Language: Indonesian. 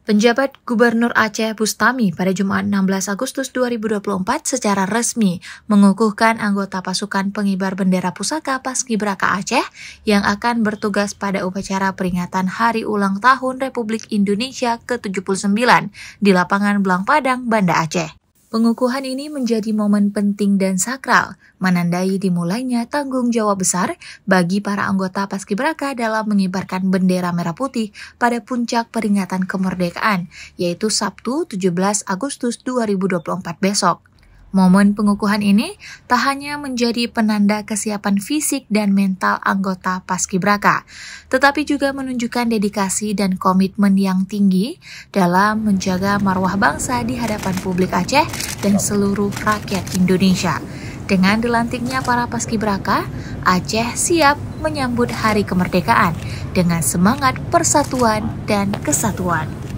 Penjabat Gubernur Aceh Bustami pada Jumat 16 Agustus 2024 secara resmi mengukuhkan anggota pasukan pengibar bendera pusaka Paskibraka Aceh yang akan bertugas pada upacara peringatan Hari Ulang Tahun Republik Indonesia ke-79 di lapangan Belang Padang, Banda Aceh. Pengukuhan ini menjadi momen penting dan sakral, menandai dimulainya tanggung jawab besar bagi para anggota paskibraka dalam mengibarkan bendera merah putih pada puncak peringatan kemerdekaan, yaitu Sabtu 17 Agustus 2024 besok. Momen pengukuhan ini tak hanya menjadi penanda kesiapan fisik dan mental anggota Paskibraka, tetapi juga menunjukkan dedikasi dan komitmen yang tinggi dalam menjaga marwah bangsa di hadapan publik Aceh dan seluruh rakyat Indonesia. Dengan dilantiknya para Paskibraka, Aceh siap menyambut hari kemerdekaan dengan semangat persatuan dan kesatuan.